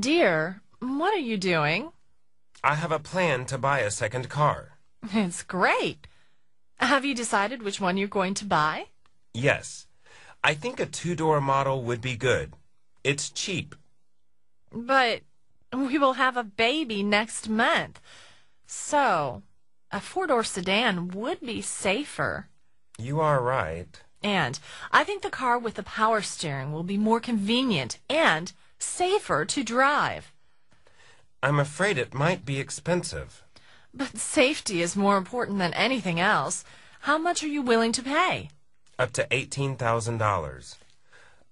Dear, what are you doing? I have a plan to buy a second car. It's great. Have you decided which one you're going to buy? Yes. I think a two door model would be good. It's cheap. But we will have a baby next month. So, a four door sedan would be safer. You are right. And I think the car with the power steering will be more convenient and safer to drive. I'm afraid it might be expensive. But safety is more important than anything else. How much are you willing to pay? Up to $18,000.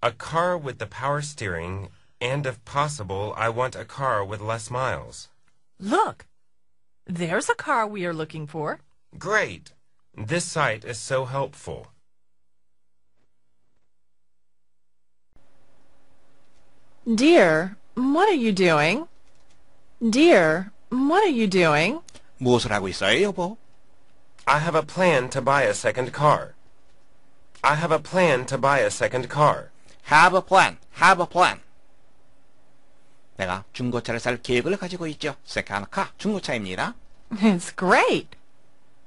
A car with the power steering, and if possible, I want a car with less miles. Look! There's a car we are looking for. Great! This site is so helpful. Dear, what are you doing? Dear, what are you doing? I have a plan to buy a second car. I have a plan to buy a second car. Have a plan. Have a plan. 내가 중고차를 살 계획을 가지고 있죠. Second car. 중고차입니다. It's great.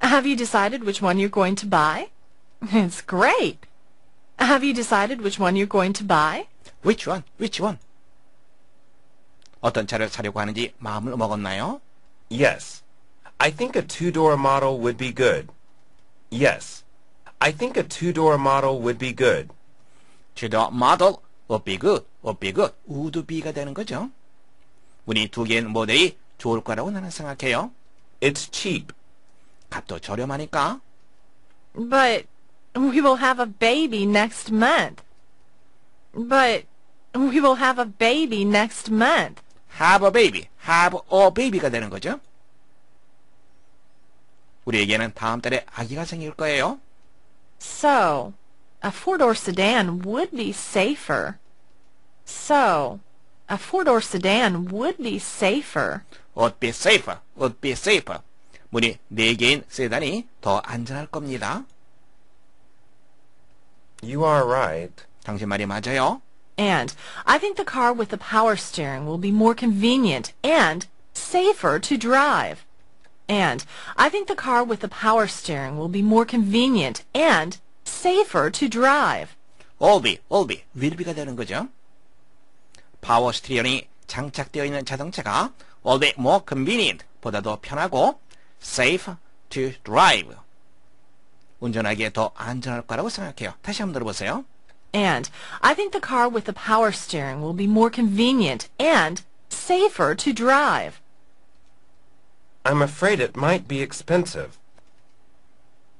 Have you decided which one you're going to buy? It's great. Have you decided which one you're going to buy? Which one? Which one? 어떤 차를 사려고 하는지 마음을 먹었나요? Yes. I think a two-door model would be good. Yes. I think a two-door model would be good. Two-door model would be good. would be good. would be가 되는 거죠. 우리 두 개의 모델이 좋을 거라고 나는 생각해요. It's cheap. 값도 저렴하니까. But we will have a baby next month. But we will have a baby next month. have a baby, have a baby가 되는 거죠. 우리에게는 다음 달에 아기가 생길 거예요. So, a four-door sedan would be safer. So, a four-door sedan would be safer. would be safer, would be safer. 문이 4개인 세단이 더 안전할 겁니다. You are right. 당신 말이 맞아요. and. I think the car with the power steering will be more convenient and safer to drive. And. I think the car with the power steering will be more convenient and safer to drive. allbe, allbe, willbe가 되는 거죠. 파워 스티어링이 장착되어 있는 자동차가 be more convenient 보다 편하고 safe to drive 운전하기에 더 안전할 거라고 생각해요. 다시 한번 들어보세요. And I think the car with the power steering will be more convenient and safer to drive. I'm afraid it might be expensive.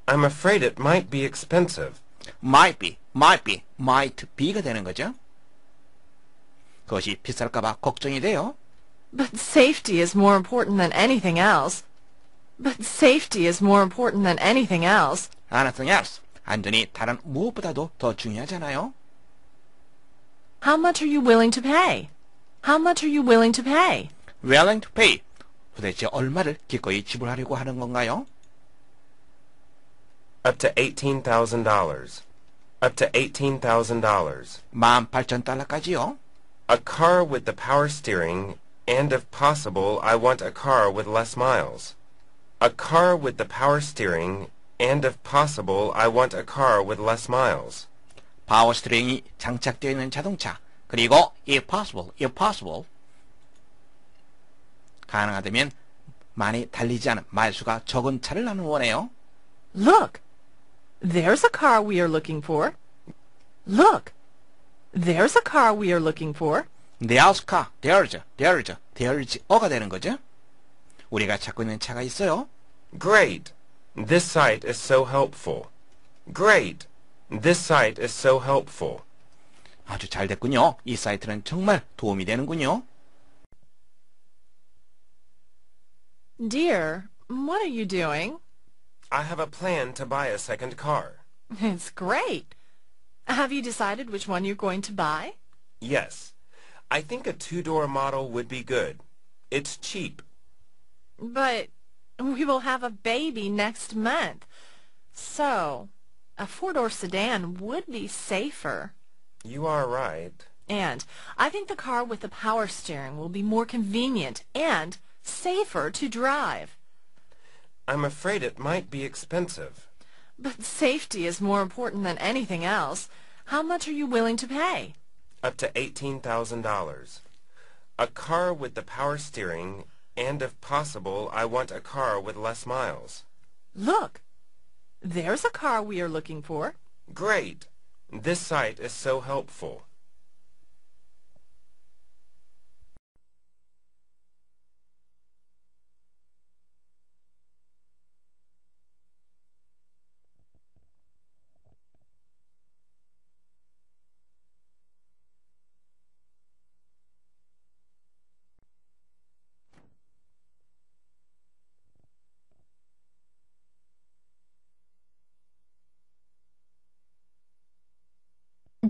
I'm afraid it might be expensive. might be, might be, might be가 되는 거죠. 그것이 비쌀까봐 걱정이 돼요. But safety is more important than anything else. But safety is more important than anything else. Anything else. 다른 무엇보다도 더 중요하잖아요. How much are you willing to pay? How much are you willing to pay? Willing to pay. 도대체 얼마를 기꺼이 지불하려고 하는 건가요? Up to $18,000. Up to $18,000. dollars 달러까지요. A car with the power steering and if possible I want a car with less miles. A car with the power steering and if possible, I want a car with less miles. 파워 스트링이 장착되어 있는 자동차. 그리고 if possible, if possible 가능하다면 많이 달리지 않은 마일수가 적은 차를 나는 원해요. Look. There's a car we are looking for. Look. There's a car we are looking for. There's car. There's. There's. There's. 어가 되는 거죠. 우리가 찾고 있는 차가 있어요. Great. This site is so helpful. Great. This site is so helpful. 아주 잘 됐군요. 이 사이트는 정말 도움이 되는군요. Dear, what are you doing? I have a plan to buy a second car. It's great. Have you decided which one you're going to buy? Yes. I think a two-door model would be good. It's cheap. But we will have a baby next month. So, a four-door sedan would be safer. You are right. And I think the car with the power steering will be more convenient and safer to drive. I'm afraid it might be expensive. But safety is more important than anything else. How much are you willing to pay? Up to $18,000. A car with the power steering and if possible, I want a car with less miles. Look! There's a car we are looking for. Great! This site is so helpful.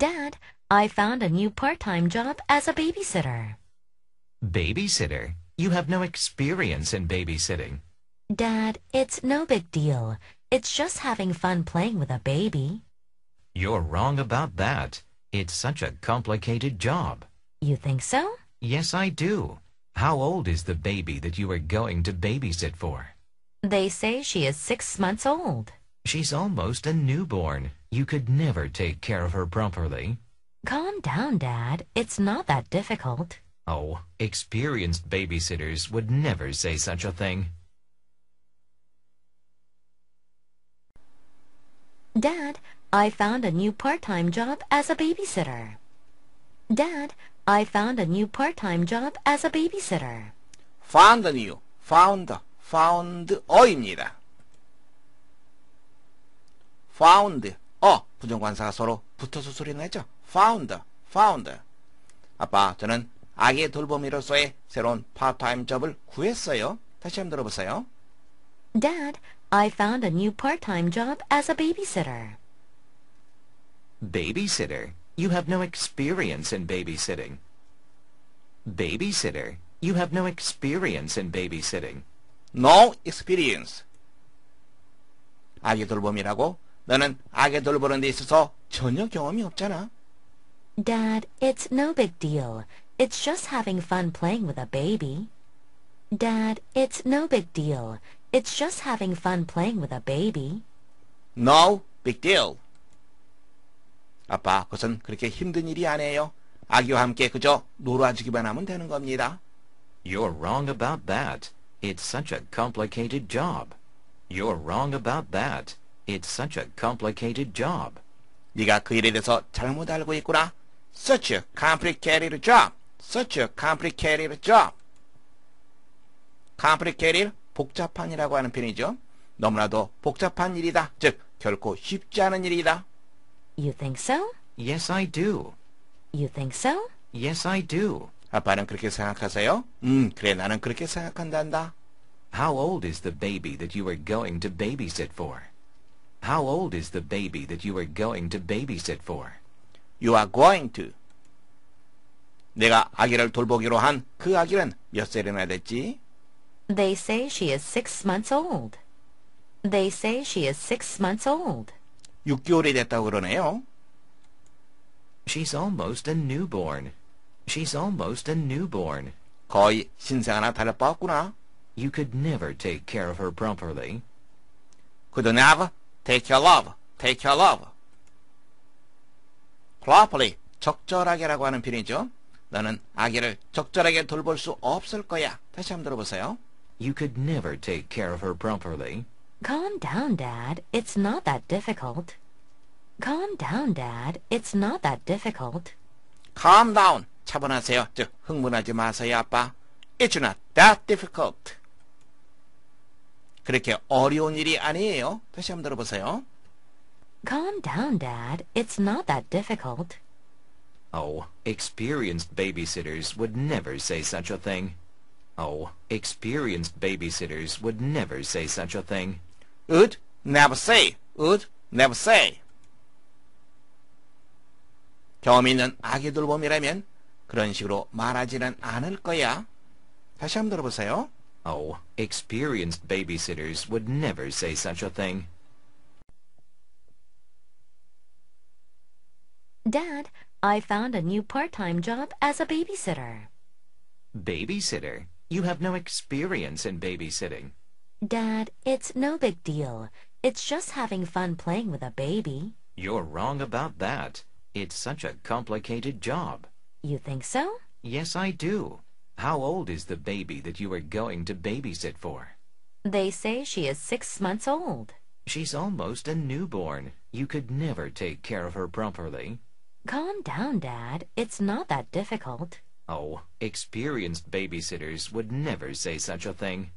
Dad, I found a new part-time job as a babysitter. Babysitter? You have no experience in babysitting. Dad, it's no big deal. It's just having fun playing with a baby. You're wrong about that. It's such a complicated job. You think so? Yes, I do. How old is the baby that you are going to babysit for? They say she is six months old. She's almost a newborn. You could never take care of her properly. Calm down, Dad. It's not that difficult. Oh, experienced babysitters would never say such a thing. Dad, I found a new part-time job as a babysitter. Dad, I found a new part-time job as a babysitter. found a new, found, found 어입니다. found 부정관사가 서로 붙어서 소리를 했죠. found, found. 아빠, 저는 아기 돌봄이로서의 새로운 파트타임 job을 구했어요. 다시 한번 들어보세요. Dad, I found a new part-time job as a babysitter. Babysitter? You have no experience in babysitting. Babysitter? You have no experience in babysitting. No experience. 아기 돌봄이라고 너는 아기 돌보는 데 있어서 전혀 경험이 없잖아. Dad, it's no big deal. It's just having fun playing with a baby. Dad, it's no big deal. It's just having fun playing with a baby. No big deal. 아빠, 그것은 그렇게 힘든 일이 아니에요. 아기와 함께 그저 놀아주기만 하면 되는 겁니다. You're wrong about that. It's such a complicated job. You're wrong about that. It's such a complicated job. 네가 그 일에 대해서 잘못 알고 있구나. Such a complicated job. Such a complicated job. complicated 복잡한이라고 하는 편이죠. 너무나도 복잡한 일이다. 즉 결코 쉽지 않은 일이다. You think so? Yes, I do. You think so? Yes, I do. 아빠는 그렇게 생각하세요? 음, 그래 나는 그렇게 생각한단다. How old is the baby that you are going to babysit for? How old is the baby that you are going to babysit for? You are going to. 내가 아기를 돌보기로 한 그 아기는 몇 살이나 됐지? They say she is six months old. They say she is six months old. 6개월이 됐다고 그러네요. She's almost a newborn. She's almost a newborn. 거의 신생 하나 달려빠왔구나. You could never take care of her properly. Could never Take your love, take your love. Properly, 적절하게라고 하는 표이죠 너는 아기를 적절하게 돌볼 수 없을 거야. 다시 한번 들어보세요. You could never take care of her properly. Calm down, Dad. It's not that difficult. Calm down, Dad. It's not that difficult. Calm down. 차분하세요. 즉, 흥분하지 마세요, 아빠. It's not that difficult. 그렇게 어려운 일이 아니에요. 다시 한번 들어보세요. Calm down, Dad. It's not that difficult. Oh, experienced babysitters would never say such a thing. Oh, experienced babysitters would never say such a thing. Would never say. Would never say. 경험 있는 아기 돌봄이라면 그런 식으로 말하지는 않을 거야. 다시 한번 들어보세요. Oh, experienced babysitters would never say such a thing. Dad, I found a new part-time job as a babysitter. Babysitter? You have no experience in babysitting. Dad, it's no big deal. It's just having fun playing with a baby. You're wrong about that. It's such a complicated job. You think so? Yes, I do. How old is the baby that you are going to babysit for? They say she is six months old. She's almost a newborn. You could never take care of her properly. Calm down, Dad. It's not that difficult. Oh, experienced babysitters would never say such a thing.